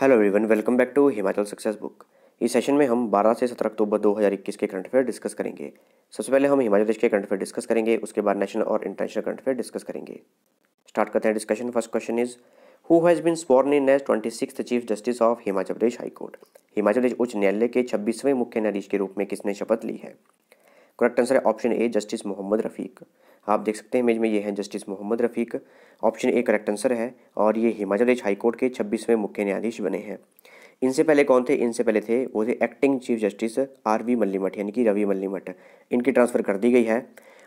Hello everyone welcome back to Himachal success book इस session में हम 12 से 17 अक्टूबर 2021 के करंट अफेयर डिस्कस करेंगे सबसे पहले हम हिमाचल प्रदेश के करंट अफेयर डिस्कस करेंगे उसके बाद नेशनल और इंटरनेशनल करंट अफेयर डिस्कस करेंगे स्टार्ट करते हैं discussion first question is who has been sworn in as twenty six chief justice of Himachal Pradesh high court Himachal Pradesh उच्च न्यायालय के छब्बीसवें मुख्य न्यायाधीश के रूप में किसने शपथ ली है करेक्ट आंसर है option A justice Mohammad Rafiq आप देख सकते हैं इमेज में ये हैं justice Mohammad Rafiq option A correct answer है और ये हिमाचल प्रदेश हाईकोर्ट के छब्बीसवें मुख्य न्यायाधीश बने हैं इनसे पहले कौन थे इनसे पहले थे वो थे acting chief justice R V Mallimath यानी कि रवि मल्लीमठ इनकी ट्रांसफ़र कर दी गई है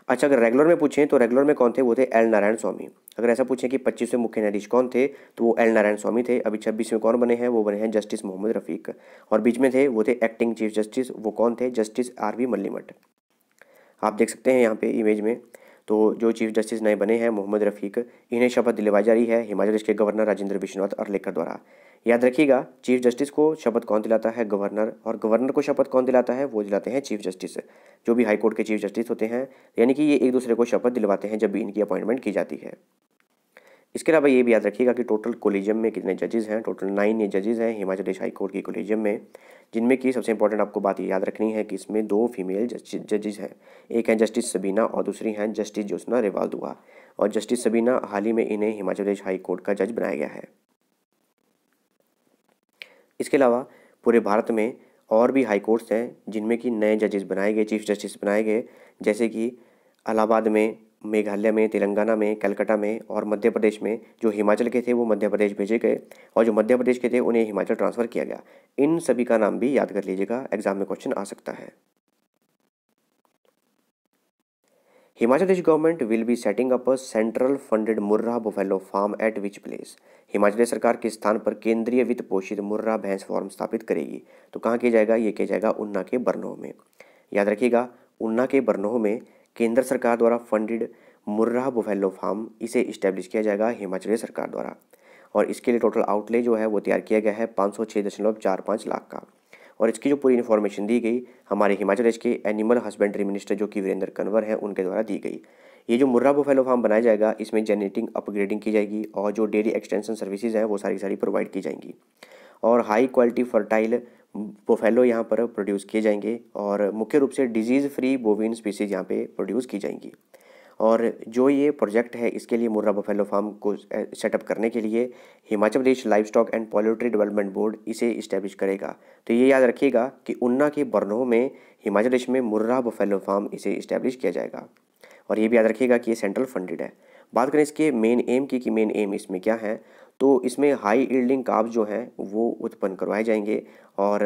अच्छा अगर रेगुलर में पूछें तो रेगुलर में कौन थे वो थे एल नारायण स्वामी अगर ऐसा पूछें कि पच्चीसवें मुख्य न्यायाधीश कौन थे तो वो एल नारायण स्वामी थे अभी छब्बीसवें कौन बने हैं वो बने हैं जस्टिस मोहम्मद रफ़ीक और बीच में थे वो थे एक्टिंग चीफ जस्टिस वो कौन थे जस्टिस आर वी मल्लीमठ आप देख सकते हैं यहाँ पे इमेज में तो जो चीफ जस्टिस नए बने हैं मोहम्मद रफ़ीक इन्हें शपथ दिलवाई जा रही है हिमाचल प्रदेश के गवर्नर राजेंद्र विश्वनाथ अर्लेकर द्वारा याद रखिएगा चीफ जस्टिस को शपथ कौन दिलाता है गवर्नर और गवर्नर को शपथ कौन दिलाता है वो दिलाते हैं चीफ जस्टिस जो भी हाईकोर्ट के चीफ जस्टिस होते हैं यानी कि ये एक दूसरे को शपथ दिलवाते हैं जब भी इनकी अपॉइंटमेंट की जाती है इसके अलावा ये भी याद रखिएगा कि टोटल कोलेजियम में कितने जजेज हैं टोटल नाइन ये जजेज़ हैं हिमाचल प्रदेश हाई कोर्ट के कोलेजियम में जिनमें की सबसे इंपॉर्टेंट आपको बात ये याद रखनी है कि इसमें दो फीमेल जजेज हैं एक हैं जस्टिस सबीना और दूसरी हैं जस्टिस ज्योत्ना रेवाल दुआ और जस्टिस सबीना हाल ही में इन्हें हिमाचल प्रदेश हाई कोर्ट का जज बनाया गया है इसके अलावा पूरे भारत में और भी हाई कोर्ट्स हैं जिनमें कि नए जजेस बनाए गए चीफ जस्टिस बनाए गए जैसे कि इलाहाबाद में मेघालय में तेलंगाना में कलकत्ता में और मध्य प्रदेश में जो हिमाचल के थे वो मध्य प्रदेश भेजे गए और जो मध्य प्रदेश के थे उन्हें हिमाचल ट्रांसफ़र किया गया इन सभी का नाम भी याद कर लीजिएगा एग्जाम में क्वेश्चन आ सकता है Himachal Pradesh government will be setting up a central funded Murrah buffalo farm at which place Himachal Pradesh सरकार के स्थान पर केंद्रीय वित्त पोषित मुर्रा भैंस फार्म स्थापित करेगी तो कहाँ किया जाएगा ये किया जाएगा उन्ना के बरनोह में याद रखिएगा उन्ना के बरनोह में केंद्र सरकार द्वारा फंडेड मुर्रा बुफेलो फार्म इसे इस्टेब्लिश किया जाएगा हिमाचल सरकार द्वारा और इसके लिए टोटल आउटले जो है वो तैयार किया गया है पाँच सौ छः दशमलव चार पाँच लाख का और इसकी जो पूरी इन्फॉर्मेशन दी गई हमारे हिमाचल प्रदेश के एनिमल हस्बेंड्री मिनिस्टर जो कि वीरेंद्र कन्वर हैं उनके द्वारा दी गई ये जो मुर्रा बुफेलो फार्म बनाया जाएगा इसमें जेनेटिंग अपग्रेडिंग की जाएगी और जो डेयरी एक्सटेंशन सर्विसेज हैं वो सारी सारी प्रोवाइड की जाएंगी और हाई क्वालिटी फर्टाइल बोफेलो यहाँ पर प्रोड्यूस किए जाएंगे और मुख्य रूप से डिजीज़ फ्री बोविन स्पीसीज यहाँ पे प्रोड्यूस की जाएंगी और जो ये प्रोजेक्ट है इसके लिए मुर्रा बफेलो फार्म को सेटअप करने के लिए Himachal Pradesh livestock and poultry development board इसे इस्टेब्लिश करेगा तो ये याद रखिएगा कि उन्ना के बरनों में हिमाचल प्रदेश में मुर्रा बफेलो फार्म इसे इस्टेब्लिश किया जाएगा और ये भी याद रखिएगा कि ये सेंट्रल फंडेड है बात करें इसके मेन एम की कि मेन एम इसमें क्या है तो इसमें हाई ईल्डिंग काब जो हैं वो उत्पन्न करवाए जाएंगे और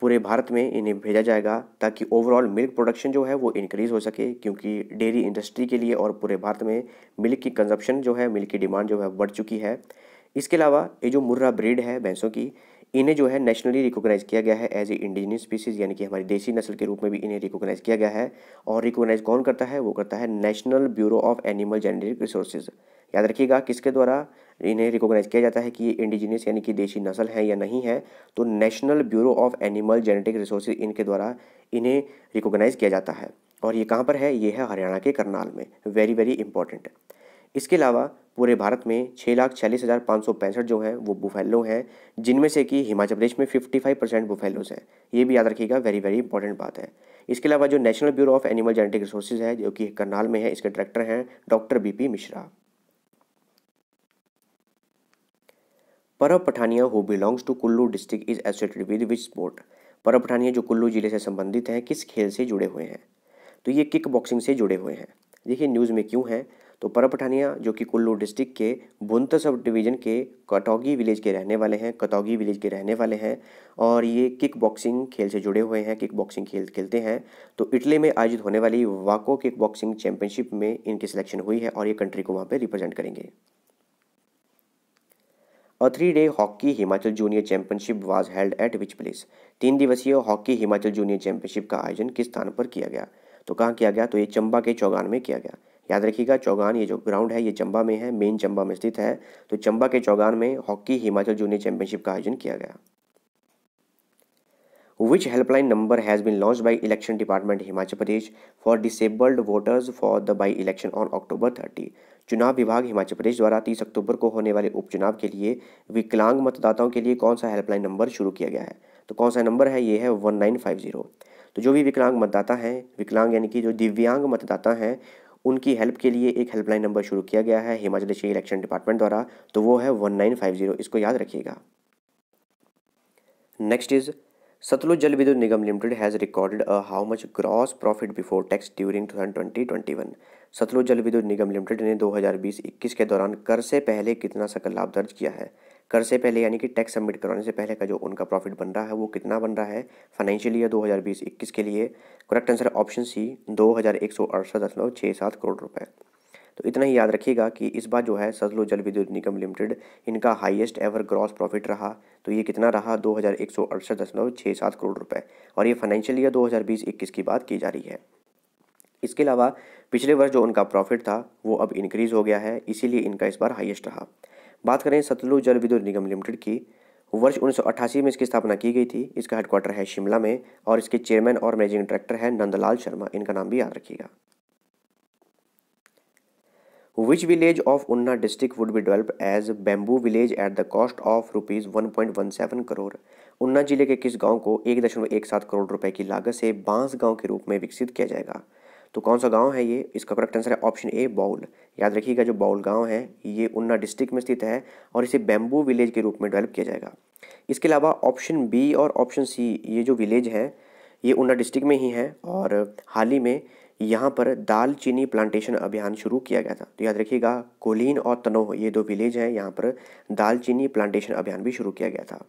पूरे भारत में इन्हें भेजा जाएगा ताकि ओवरऑल मिल्क प्रोडक्शन जो है वो इंक्रीज़ हो सके क्योंकि डेयरी इंडस्ट्री के लिए और पूरे भारत में मिल्क की कंजप्शन जो है मिल्क की डिमांड जो है बढ़ चुकी है इसके अलावा ये जो मुर्रा ब्रीड है भैंसों की इन्हें जो है नेशनली रिकोगनाइज़ किया गया है एज ए इंडिजिनियस स्पीसीज़ यानी कि हमारी देसी नस्ल के रूप में भी इन्हें रिकॉग्नाइज किया गया है और रिकॉग्नाइज कौन करता है वो करता है national bureau of animal genetic resources याद रखिएगा किसके द्वारा इन्हें रिकॉग्नाइज किया जाता है कि ये इंडिजीनियस यानी कि देशी नस्ल है या नहीं है तो national bureau of animal genetic resource इनके द्वारा इन्हें रिकॉग्नाइज किया जाता है और ये कहाँ पर है ये है हरियाणा के करनाल में वेरी वेरी इंपॉर्टेंट इसके अलावा पूरे भारत में छः लाख छियालीस हज़ार पाँच सौ पैंसठ जो हैं वो बुफेलो हैं जिनमें से कि हिमाचल प्रदेश में फिफ्टी फाइव परसेंट बुफेलोज हैं ये भी याद रखिएगा वेरी वेरी इंपॉर्टेंट बात है इसके अलावा जो national bureau of animal genetic resources है जो कि करनाल में है इसके डायरेक्टर हैं doctor B P Mishra Parab Pathania who belongs to Kullu district is associated with which sport Parab Pathania जो कुल्लू जिले से संबंधित हैं किस खेल से जुड़े हुए हैं तो ये किक बॉक्सिंग से जुड़े हुए हैं देखिए न्यूज़ में क्यों हैं तो परब पठानिया जो कि कुल्लू डिस्ट्रिक्ट के बुनत सब डिवीज़न के कटौगी विलेज के रहने वाले हैं कटौगी विलेज के रहने वाले हैं और ये किक बॉक्सिंग खेल से जुड़े हुए हैं किक बॉक्सिंग खेल खेलते हैं तो इटली में आयोजित होने वाली वाको किक बॉक्सिंग चैंपियनशिप में इनकी सिलेक्शन हुई है और ये कंट्री को वहाँ पर रिप्रेजेंट करेंगे a three day hockey Himachal junior championship was held at which place तीन दिवसीय हॉकी हिमाचल जूनियर चैंपियनशिप का आयोजन किस स्थान पर किया गया तो कहाँ किया गया तो ये चंबा के चौगान में किया गया याद रखिएगा चौगान ये जो ग्राउंड है ये चंबा में है मेन चंबा में स्थित है तो चंबा के चौगान में हॉकी हिमाचल जूनियर चैंपियनशिप का आयोजन किया गया which helpline number has been launched by election department Himachal Pradesh for disabled voters for the by election on October thirty चुनाव विभाग हिमाचल प्रदेश द्वारा तीस अक्टूबर को होने वाले उपचुनाव के लिए विकलांग मतदाताओं के लिए कौन सा हेल्पलाइन नंबर शुरू किया गया है तो कौन सा नंबर है ये है वन नाइन फाइव जीरो तो जो भी विकलांग मतदाता हैं विकलांग यानी कि जो दिव्यांग मतदाता हैं उनकी हेल्प के लिए एक हेल्पलाइन नंबर शुरू किया गया है हिमाचल प्रदेश इलेक्शन डिपार्टमेंट द्वारा तो वो है वन नाइन फाइव जीरो इसको याद रखिएगा next is Nigam limited has recorded a how much gross profit before tax during two thousand twenty twenty one Satluj Jal Vidyut Nigam limited ने 2020-21 के दौरान कर से पहले कितना सकल लाभ दर्ज किया है कर से पहले यानी कि टैक्स सबमिट करवाने से पहले का जो उनका प्रॉफिट बन रहा है वो कितना बन रहा है फाइनेंशियल ईयर 2020-21 के लिए करेक्ट आंसर ऑप्शन सी दो करोड़ रुपए तो इतना ही याद रखिएगा कि इस बार जो है सतलुज जल विद्युत निगम लिमिटेड इनका हाईएस्ट एवर ग्रॉस प्रॉफिट रहा तो ये कितना रहा दो करोड़ रुपए और ये फाइनेंशियल ईयर 2020-21 की बात की जा रही है इसके अलावा पिछले वर्ष जो उनका प्रॉफिट था वो अब इंक्रीज़ हो गया है इसीलिए इनका इस बार हाइएस्ट रहा बात करें सतलुज जल विद्युत निगम लिमिटेड की वर्ष उन्नीस में इसकी स्थापना की गई थी इसका हेडक्वार्टर है शिमला में और इसके चेयरमैन और मैनेजिंग डायरेक्टर है नंदलाल शर्मा इनका नाम भी याद रखिएगा which village of Una district would be develop as bamboo village at the cost of rupees one point one seven crore Una जिले के किस गांव को एक दशमलव एक सात करोड़ रुपए की लागत से बांस गांव के रूप में विकसित किया जाएगा तो कौन सा गांव है ये इसका करेक्ट आंसर है ऑप्शन ए बाउल याद रखिएगा जो बाउल गांव है ये उन्ना डिस्ट्रिक्ट में स्थित है और इसे बैम्बू विलेज के रूप में डेवलप किया जाएगा इसके अलावा ऑप्शन बी और ऑप्शन सी ये जो विलेज हैं ये उन्ना डिस्ट्रिक्ट में ही है और हाल ही में यहाँ पर दाल चीनी प्लांटेशन अभियान शुरू किया गया था तो याद रखिएगा कोलिन और तनोह ये दो विलेज हैं यहाँ पर दाल चीनी प्लांटेशन अभियान भी शुरू किया गया था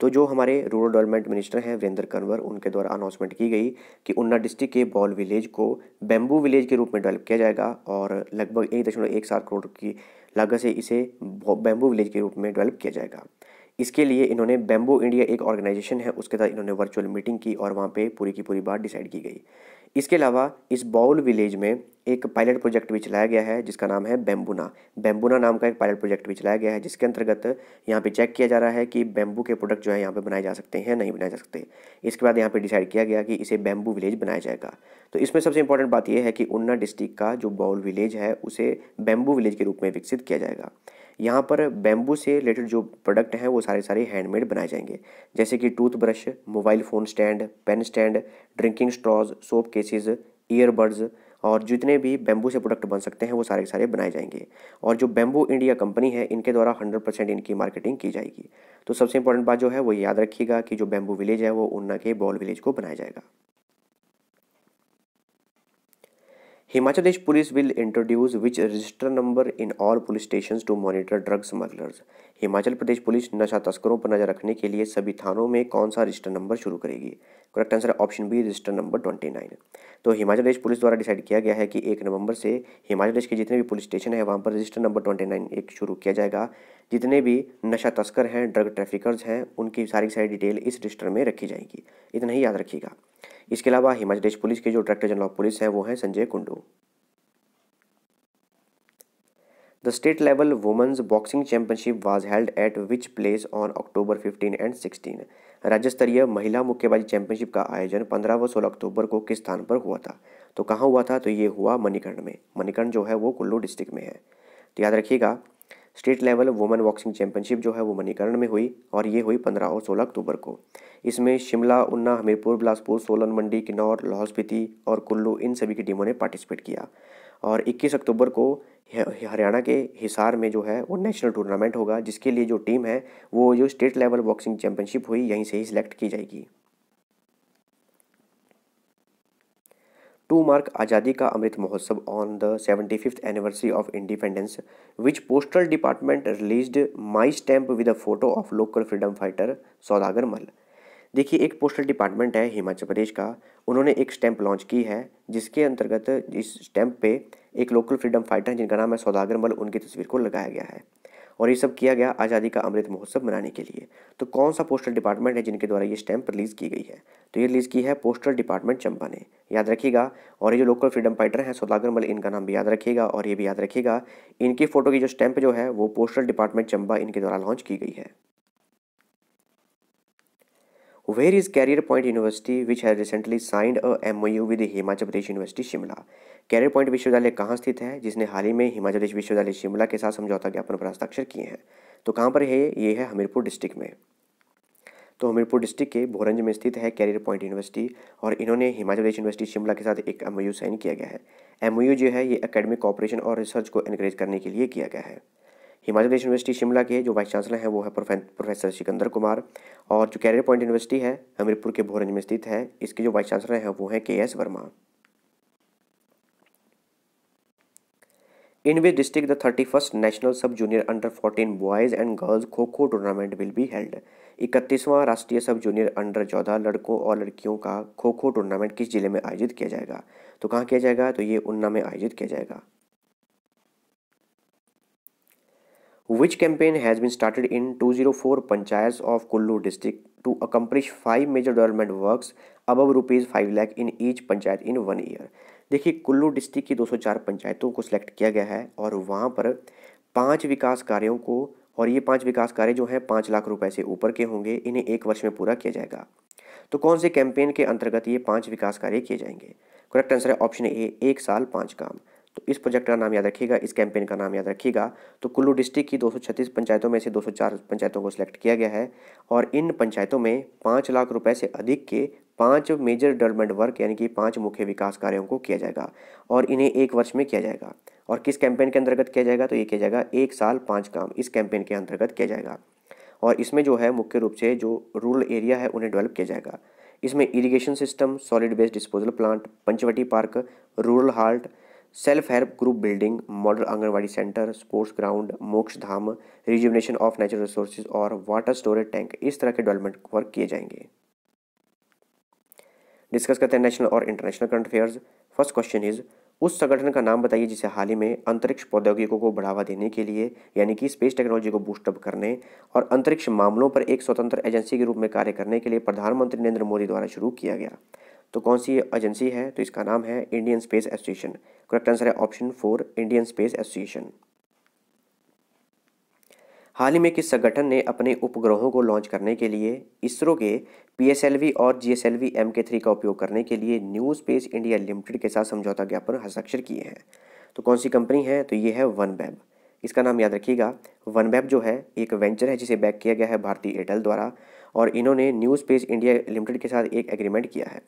तो जो हमारे रूरल डेवलपमेंट मिनिस्टर हैं वीरेंद्र कंवर उनके द्वारा अनाउंसमेंट की गई कि उन्ना डिस्ट्रिक्ट के बॉल विलेज को बेम्बू विलेज के रूप में डेवलप किया जाएगा और लगभग एक दशमलव एक सात करोड़ की लागत से इसे बेम्बू विलेज के रूप में डेवलप किया जाएगा इसके लिए इन्होंने बैम्बो इंडिया एक ऑर्गेनाइजेशन है उसके साथ इन्होंने वर्चुअल मीटिंग की और वहाँ पे पूरी की पूरी बात डिसाइड की गई इसके अलावा इस बाउल विलेज में एक पायलट प्रोजेक्ट भी चलाया गया है जिसका नाम है बैम्बुना बैम्बुना नाम का एक पायलट प्रोजेक्ट भी चलाया गया है जिसके अंतर्गत यहाँ पे चेक किया जा रहा है कि बैम्बू के प्रोडक्ट जो है यहाँ पे बनाए जा सकते हैं नहीं बनाए जा सकते इसके बाद यहाँ पे डिसाइड किया गया कि इसे बैम्बू विलेज बनाया जाएगा तो इसमें सबसे इंपॉर्टेंट बात यह है कि ऊना डिस्ट्रिक्ट का जो बाउल विलेज है उसे बैम्बू विलेज के रूप में विकसित किया जाएगा यहाँ पर बैम्बू से रिलेटेड जो प्रोडक्ट हैं वो सारे सारे हैंडमेड बनाए जाएंगे जैसे कि toothbrush mobile phone stand pen stand drinking straws soap cases earbuds और जितने भी बैम्बू से प्रोडक्ट बन सकते हैं वो सारे सारे बनाए जाएंगे और जो बैम्बू इंडिया कंपनी है इनके द्वारा हंड्रेड परसेंट इनकी मार्केटिंग की जाएगी तो सबसे इंपॉर्टेंट बात जो है वो याद रखिएगा कि जो बैम्बू विलेज है वो ऊना के बॉल विलेज को बनाया जाएगा Himachal Pradesh police will introduce which register number in all police station to monitor drug smugglers Himachal Pradesh police नशा तस्करों पर नजर रखने के लिए सभी थानों में कौन सा रजिस्टर नंबर शुरू करेगी करेक्ट आंसर है option B register number twenty nine तो हिमाचल प्रदेश पुलिस द्वारा डिसाइड किया गया है कि एक नवंबर से हिमाचल प्रदेश के जितने भी पुलिस स्टेशन है वहाँ पर रजिस्टर नंबर ट्वेंटी नाइन एक शुरू किया जाएगा जितने भी नशा तस्कर हैं ड्रग ट्रैफिकर्स हैं उनकी सारी सारी डिटेल इस रजिस्टर में रखी जाएगी इतना ही याद रखिएगा इसके अलावा हिमाचल प्रदेश पुलिस के जो डायरेक्टर जनरल ऑफ पुलिस है वो है Sanjay Kundu the state level women's boxing championship was held at which place on October fifteen and sixteen राज्य स्तरीय महिला मुक्केबाजी चैंपियनशिप का आयोजन पंद्रह व सोलह अक्टूबर को किस स्थान पर हुआ था तो कहाँ हुआ था तो ये हुआ मणिकर्ण में मणिकर्ण जो है वो कुल्लू डिस्ट्रिक्ट में है तो याद रखिएगा state level women boxing championship जो है वो मणिकरण में हुई और ये हुई पंद्रह और सोलह अक्टूबर को इसमें शिमला उन्ना हमीरपुर बिलासपुर सोलन मंडी किन्नौर लाहौल स्पीति और कुल्लू इन सभी की टीमों ने पार्टिसिपेट किया और 21 अक्टूबर को हरियाणा के हिसार में जो है वो नेशनल टूर्नामेंट होगा जिसके लिए जो टीम है वो जो स्टेट लेवल बॉक्सिंग चैंपियनशिप हुई यहीं से ही सिलेक्ट की जाएगी टू मार्क आज़ादी ka Amrit Mahotsav on the seventy fifth anniversary of independence which postal department release my stamp with a photo of local freedom fighter Saudagar Mal देखिए एक पोस्टल डिपार्टमेंट है हिमाचल प्रदेश का उन्होंने एक स्टैम्प लॉन्च की है जिसके अंतर्गत इस स्टैम्प पे एक लोकल फ्रीडम फाइटर जिनका नाम है सौदागर मल उनकी तस्वीर को लगाया गया है और ये सब किया गया आज़ादी का अमृत महोत्सव मनाने के लिए तो कौन सा पोस्टल डिपार्टमेंट है जिनके द्वारा ये स्टैंप रिलीज़ की गई है तो ये रिलीज़ की है पोस्टल डिपार्टमेंट चंपा ने याद रखिएगा और ये जो लोकल फ्रीडम फाइटर हैं सौदागर मल इनका नाम भी याद रखिएगा और ये भी याद रखिएगा इनकी फ़ोटो की जो स्टैंप जो है वो पोस्टल डिपार्टमेंट चंबा इनके द्वारा लॉन्च की गई है where is Career Point University which has recently signed a MOU with the Himachal Pradesh University Shimla career point विश्वविद्यालय कहाँ स्थित है जिसने हाल ही में हिमाचल प्रदेश विश्वविद्यालय शिमला के साथ समझौता ज्ञापन पर हस्ताक्षर किए हैं तो कहाँ पर है ये है हमीरपुर डिस्ट्रिक्ट में तो हमीरपुर डिस्ट्रिक्ट के भोरंज में स्थित है कैरियर पॉइंट यूनिवर्सिटी और इन्होंने हिमाचल प्रदेश यूनिवर्सिटी शिमला के साथ एक एम साइन किया गया है एम जो है ये अकेडमिक कॉपरेशन और रिसर्च को इनक्रेज करने के लिए किया गया है हिमाचल प्रदेश यूनिवर्सिटी शिमला के जो वाइस चांसलर हैं वो है प्रोफेसर सिकंदर कुमार और जो कैरियर पॉइंट यूनिवर्सिटी है हमीरपुर के भोरंज में स्थित है इसके जो वाइस चांसलर हैं वो हैं K S Verma in which district the thirty first national sub junior under fourteen boys and girls kho kho tournament will be held इकतीसवां राष्ट्रीय सब जूनियर अंडर चौदह लड़कों और लड़कियों का खो खो टूर्नामेंट किस जिले में आयोजित किया जाएगा तो कहाँ किया जाएगा तो ये उन्ना में आयोजित किया जाएगा Which campaign has been started in 204 panchayats of Kullu district to accomplish five major development works above rupees 5 lakh in each panchayat in one year? देखिए कुल्लू डिस्ट्रिक्ट की 204 पंचायतों को सिलेक्ट किया गया है और वहाँ पर पांच विकास कार्यों को और ये पांच विकास कार्य जो हैं पाँच लाख रुपए से ऊपर के होंगे इन्हें एक वर्ष में पूरा किया जाएगा तो कौन से कैंपेन के अंतर्गत ये पांच विकास कार्य किए जाएंगे करेक्ट आंसर है ऑप्शन ए एक साल पाँच काम तो इस प्रोजेक्ट का नाम याद रखिएगा इस कैंपेन का नाम याद रखिएगा तो कुल्लू डिस्ट्रिक्ट की दो पंचायतों में से दो पंचायतों को सिलेक्ट किया गया है और इन पंचायतों में पाँच लाख रुपये से अधिक के पाँच मेजर डेवलपमेंट वर्क यानी कि पाँच मुख्य विकास कार्यों को किया जाएगा और इन्हें एक वर्ष में किया जाएगा और किस कैंपेन के अंतर्गत किया जाएगा तो ये किया जाएगा एक साल पाँच काम इस कैंपेन के अंतर्गत किया जाएगा और इसमें जो है मुख्य रूप से जो रूरल एरिया है उन्हें डेवलप किया जाएगा इसमें irrigation system solid waste disposal plant Panchvati park rural haat self help group building model anganwadi centre sports ground Moksh Dham rejuvenation of natural resources और वाटर स्टोरेज टैंक इस तरह के डेवलपमेंट वर्क किए जाएंगे डिस्कस करते हैं नेशनल और international current affairs first question is उस संगठन का नाम बताइए जिसे हाल ही में अंतरिक्ष प्रौद्योगिकों को बढ़ावा देने के लिए यानी कि स्पेस टेक्नोलॉजी को बूस्टअप करने और अंतरिक्ष मामलों पर एक स्वतंत्र एजेंसी के रूप में कार्य करने के लिए प्रधानमंत्री नरेंद्र मोदी द्वारा शुरू किया गया तो कौन सी एजेंसी है तो इसका नाम है Indian Space Association correct answer है option four Indian Space Association हाल ही में किस संगठन ने अपने उपग्रहों को लॉन्च करने के लिए इसरो के पीएसएलवी और जीएसएलवी एम के थ्री का उपयोग करने के लिए न्यू स्पेस इंडिया लिमिटेड के साथ समझौता ज्ञापन हस्ताक्षर किए हैं तो कौन सी कंपनी है तो ये है वन वेब इसका नाम याद रखिएगा वन वेब जो है एक वेंचर है जिसे बैक किया गया है भारतीय एयरटेल द्वारा और इन्होंने न्यू स्पेस इंडिया लिमिटेड के साथ एक एग्रीमेंट किया है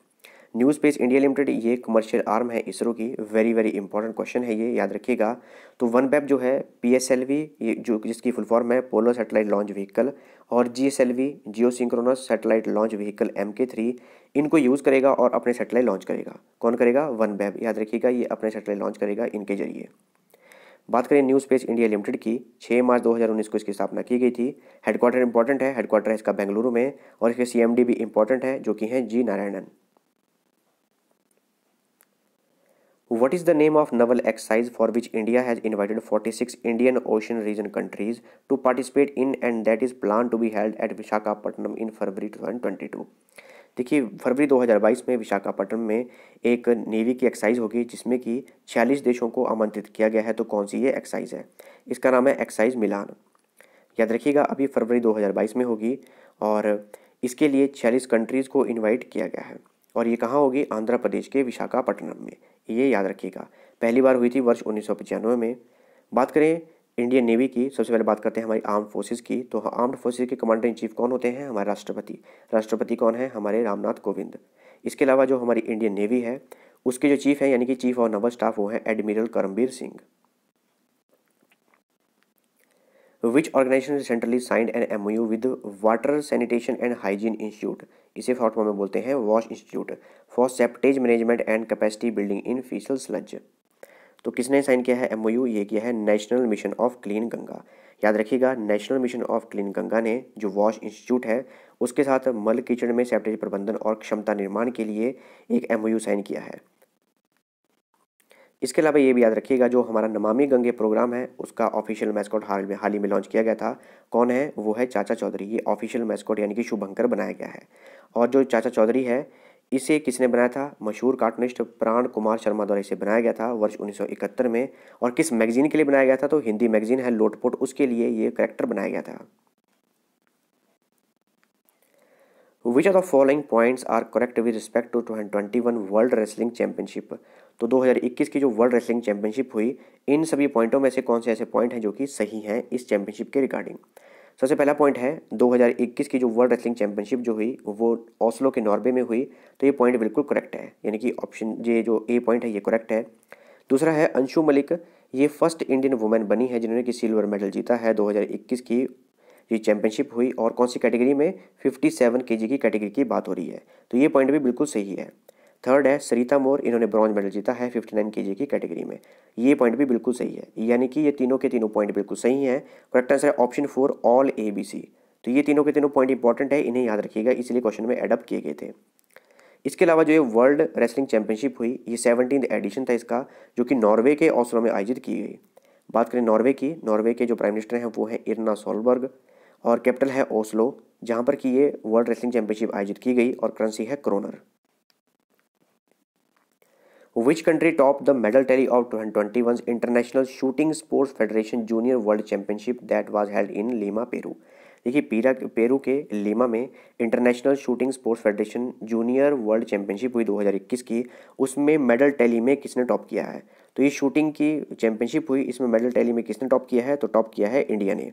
न्यू स्पेस इंडिया लिमिटेड ये कमर्शियल आर्म है इसरो की वेरी वेरी इंपॉर्टेंट क्वेश्चन है ये याद रखिएगा तो वन बैप जो है पी एस एल वी ये जो जिसकी फुल फॉर्म है पोलर सेटेलाइट लॉन्च व्हीकल और G S L V geosynchronous satellite launch vehicle M K three इनको यूज़ करेगा और अपने सेटेलाइट लॉन्च करेगा कौन करेगा वन बैप याद रखिएगा ये अपने सेटेलाइट लॉन्च करेगा इनके जरिए बात करें न्यू स्पेस इंडिया लिमिटेड की 6 मार्च 2019 को इसकी स्थापना की गई थी हेडक्वार्टर इंपॉर्टेंट है हेडक्वार्टर है इसका बेंगलुरु में और इसके सीएमडी भी इंपॉर्टेंट है जो कि है जी Narayanan What is the name of naval exercise for which India has invited 46 Indian Ocean region countries to participate in and that is planned to be held at Visakhapatnam in February 2022? देखिए फरवरी 2022 में विशाखापट्टनम में एक navy की excise होगी जिसमें कि 46 देशों को आमंत्रित किया गया है तो कौन सी ये एक्साइज है इसका नाम है एक्साइज मिलान याद रखिएगा अभी फरवरी 2022 में होगी और इसके लिए 46 कंट्रीज़ को इनवाइट किया गया है और ये कहाँ होगी आंध्र प्रदेश के विशाखापट्टनम में ये याद रखिएगा पहली बार हुई थी वर्ष उन्नीस में बात करें इंडियन नेवी की सबसे पहले बात करते हैं हमारी आर्म फोर्सेज की तो आर्म्ड हाँ, फोर्सेज के कमांडर इन चीफ कौन होते हैं हमारे राष्ट्रपति राष्ट्रपति कौन है हमारे रामनाथ कोविंद इसके अलावा जो हमारी इंडियन नेवी है उसके जो चीफ हैं यानी कि चीफ ऑफ नवल स्टाफ वो हैं admiral Karambir Singh which organisation recently signed an M U with water sanitation and hygiene institute इसे शॉर्ट फॉर्म में बोलते हैं वॉश institute for septage management and capacity building in faecal sludge तो किसने साइन किया है एम ये किया है National Mission of Clean Ganga याद रखिएगा National Mission of Clean Ganga ने जो वॉश इंस्टीट्यूट है उसके साथ मल किचड़ में सेप्टेज प्रबंधन और क्षमता निर्माण के लिए एक एम साइन किया है इसके अलावा ये भी याद रखिएगा जो हमारा नमामि गंगे प्रोग्राम है उसका ऑफिशियल मैस्कॉट हाल में हाल ही में लॉन्च किया गया था कौन है वो है चाचा चौधरी ये ऑफिशियल मैस्कॉट यानी कि शुभंकर बनाया गया है और जो चाचा चौधरी है इसे किसने बनाया था मशहूर कार्टूनिस्ट प्राण कुमार शर्मा द्वारा इसे बनाया गया था वर्ष 1971 में और किस मैगजीन के लिए बनाया गया था तो हिंदी मैगजीन है लोटपोट उसके लिए ये करेक्टर बनाया गया था which are the following points are correct with respect to twenty one world wrestling championship तो 2021 की जो वर्ल्ड रेसलिंग चैंपियनशिप हुई इन सभी पॉइंटों में से कौन से ऐसे पॉइंट हैं जो कि सही हैं इस चैंपियनशिप के रिगार्डिंग सबसे पहला पॉइंट है 2021 की जो वर्ल्ड रेसलिंग चैंपियनशिप जो हुई वो ऑस्लो के नॉर्वे में हुई तो ये पॉइंट बिल्कुल करेक्ट है यानी कि ऑप्शन ये जो ए पॉइंट है ये करेक्ट है दूसरा है अंशु मलिक ये फर्स्ट इंडियन वुमेन बनी है जिन्होंने कि सिल्वर मेडल जीता है 2021 की ये चैंपियनशिप हुई और कौन सी कैटेगरी में 57 केजी की कैटेगरी की बात हो रही है तो ये पॉइंट भी बिल्कुल सही है थर्ड है सरिता मोर इन्होंने ब्रॉन्ज मेडल जीता है फिफ्टी नाइन के जी की कैटेगरी में ये पॉइंट भी बिल्कुल सही है यानी कि ये तीनों के तीनों पॉइंट बिल्कुल सही हैं करेक्ट आंसर है option four all A B C तो ये तीनों के तीनों पॉइंट इंपॉर्टेंट है इन्हें याद रखिएगा इसलिए क्वेश्चन में एडअप किए गए थे इसके अलावा जो ये वर्ल्ड रेसलिंग चैंपियनशिप हुई ये सेवनटीन एडिशन था इसका जो कि नॉर्वे के ऑस्लो में आयोजित की गई बात करें नॉर्वे की नॉर्वे के जो प्राइम मिनिस्टर हैं वो हैं इरना सोलबर्ग और कैपिटल है ओस्लो जहाँ पर कि ये वर्ल्ड रेसलिंग चैंपियनशिप आयोजित की गई और करेंसी है kroner which country top the medal tally of two twenty one International Shooting Sports Federation Junior World Championship that was held in Lima Peru देखिए पीरा पेरू के लीमा में International Shooting Sports Federation Junior World Championship हुई 2021 की उसमें medal tally में किसने top किया है तो ये शूटिंग की चैंपियनशिप हुई इसमें मेडल टैली में किसने टॉप किया है तो टॉप किया है इंडिया ने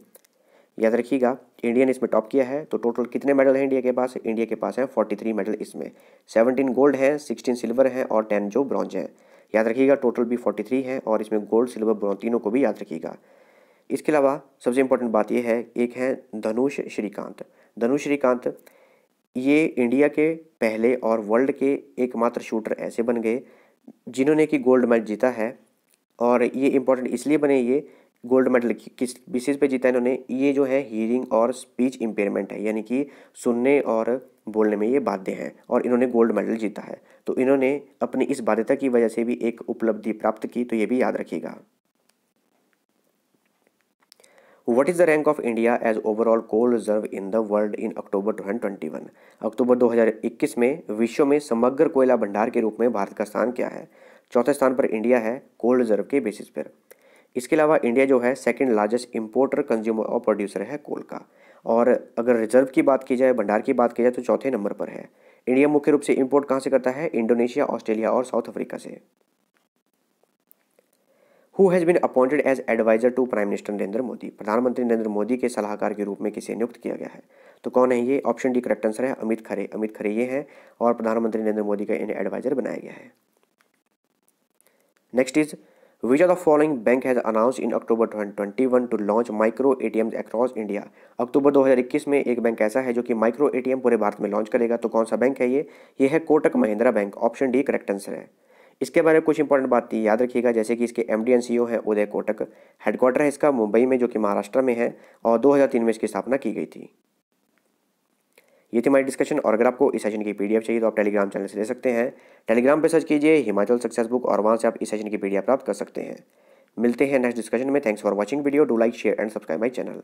याद रखिएगा इंडिया ने इसमें टॉप किया है तो टोटल कितने मेडल हैं इंडिया के पास इंडिया के पास हैं फोर्टी थ्री मेडल इसमें सेवनटीन गोल्ड हैं सिक्सटीन सिल्वर हैं और टेन जो ब्रॉन्ज हैं याद रखिएगा टोटल भी फोर्टी थ्री है और इसमें गोल्ड सिल्वर ब्रॉन्ज तीनों को भी याद रखिएगा इसके अलावा सबसे इंपॉर्टेंट बात यह है एक है धनुष श्रीकांत धनुष श्रीकांत ये इंडिया के पहले और वर्ल्ड के एकमात्र शूटर ऐसे बन गए जिन्होंने कि गोल्ड मेडल जीता है और ये इम्पोर्टेंट इसलिए बने ये गोल्ड मेडल किस बेसिस पे जीता इन्होंने ये जो है हियरिंग और स्पीच इम्पेयरमेंट है यानी कि सुनने और बोलने में ये बाध्य हैं और इन्होंने गोल्ड मेडल जीता है तो इन्होंने अपनी इस बाध्यता की वजह से भी एक उपलब्धि प्राप्त की तो ये भी याद रखिएगा what is the rank of India as overall coal reserve in the world in October one अक्टूबर इक्कीस में विश्व में समग्र कोयला भंडार के रूप में भारत का स्थान क्या है चौथे स्थान पर इंडिया है कोल रिजर्व के बेसिस पर इसके अलावा इंडिया जो है सेकंड लार्जेस्ट इम्पोर्टर कंज्यूमर और प्रोड्यूसर है कोल का और अगर रिजर्व की बात की जाए भंडार की बात की जाए तो चौथे नंबर पर है इंडिया मुख्य रूप से इम्पोर्ट कहाँ से करता है इंडोनेशिया ऑस्ट्रेलिया और साउथ अफ्रीका से who has been appointed as adviser to prime minister Narendra Modi प्रधानमंत्री नरेंद्र मोदी के सलाहकार के रूप में किसे नियुक्त किया गया है तो कौन है ये ऑप्शन डी करेक्ट आंसर है अमित खरे अमित खरे ये हैं और प्रधानमंत्री नरेंद्र मोदी का इन्हें एडवाइजर बनाया गया है next is Which of the following bank has announced in October 2021 to launch micro ATMs across India? अक्टूबर 2021 में एक बैंक ऐसा है जो कि माइक्रो एम पूरे भारत में लॉन्च करेगा तो कौन सा बैंक है ये ये है Kotak Mahindra Bank option D correct answer है इसके बारे में कुछ इंपॉर्टेंट बात थी याद रखिएगा जैसे कि इसके M D and CEO है उदय कोटक हेडक्वार्टर है इसका मुंबई में जो कि महाराष्ट्र में है और 2003 में इसकी स्थापना की गई थी ये थी हमारी डिस्कशन और अगर आपको इस सेशन की पीडीएफ चाहिए तो आप टेलीग्राम चैनल से ले सकते हैं टेलीग्राम पर सर्च कीजिए हिमाचल सक्सेस बुक और वहाँ से आप इस सेशन की पीडीएफ प्राप्त कर सकते हैं मिलते हैं नेक्स्ट डिस्कशन में thanks for watching video do like share and subscribe my channel